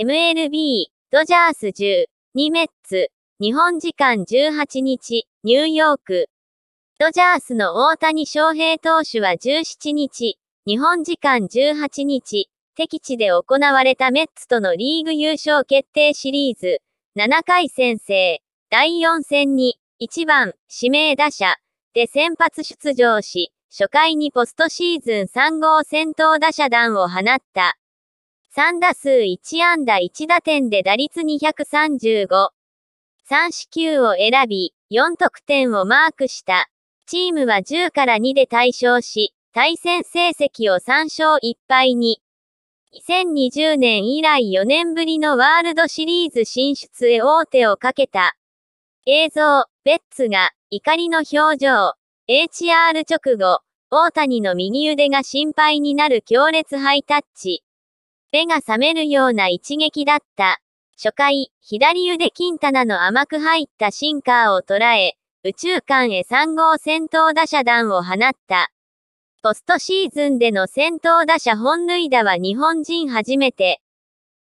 MLB、ドジャース10、2メッツ、日本時間18日、ニューヨーク。ドジャースの大谷翔平投手は17日、日本時間18日、敵地で行われたメッツとのリーグ優勝決定シリーズ、7回先制、第4戦に、1番、指名打者、で先発出場し、初回にポストシーズン3号先頭打者弾を放った。3打数1安打1打点で打率235。3四球を選び、4得点をマークした。チームは10から2で対象し、対戦成績を3勝1敗に。2020年以来4年ぶりのワールドシリーズ進出へ王手をかけた。映像、ベッツが、怒りの表情。HR 直後、大谷の右腕が心配になる強烈ハイタッチ。目が覚めるような一撃だった。初回、左腕金棚の甘く入ったシンカーを捉え、宇宙間へ3号先頭打者弾を放った。ポストシーズンでの先頭打者本塁打は日本人初めて。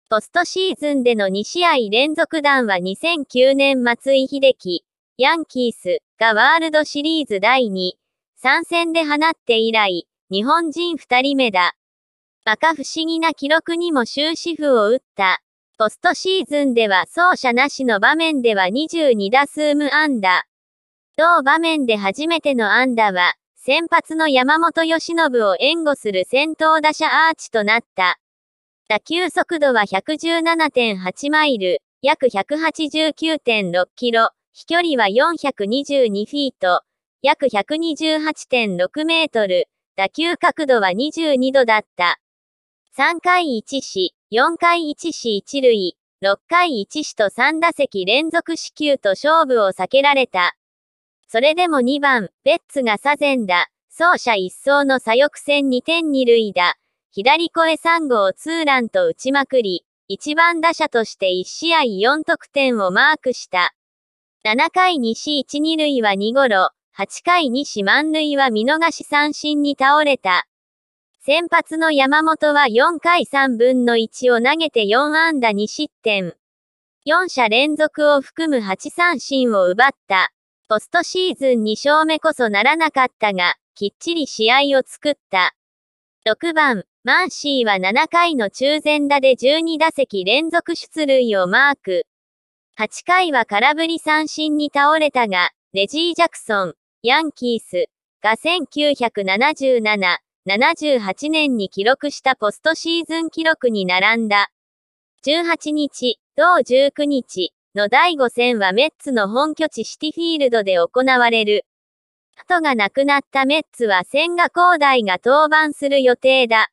ポストシーズンでの2試合連続弾は2009年松井秀喜、ヤンキースがワールドシリーズ第2、3戦で放って以来、日本人2人目だ。バカ不思議な記録にも終止符を打った。ポストシーズンでは走者なしの場面では22打数無安打。同場面で初めての安打は、先発の山本由伸を援護する先頭打者アーチとなった。打球速度は117.8マイル、約189.6キロ、飛距離は422フィート、約128.6メートル、打球角度は22度だった。3回1死、4回1死1塁、6回1死と3打席連続死球と勝負を避けられた。それでも2番、ベッツが左前だ。走者一掃の左翼線2点2塁だ。左越3号ツーランと打ちまくり、1番打者として1試合4得点をマークした。7回2死1 2塁は2ゴロ、8回2死満塁は見逃し三振に倒れた。先発の山本は4回3分の1を投げて4安打2失点。4者連続を含む8三振を奪った。ポストシーズン2勝目こそならなかったが、きっちり試合を作った。6番、マンシーは7回の中前打で12打席連続出塁をマーク。8回は空振り三振に倒れたが、レジー・ジャクソン、ヤンキースが1977 78年に記録したポストシーズン記録に並んだ。18日、同19日の第5戦はメッツの本拠地シティフィールドで行われる。後がなくなったメッツは千賀滉大が登板する予定だ。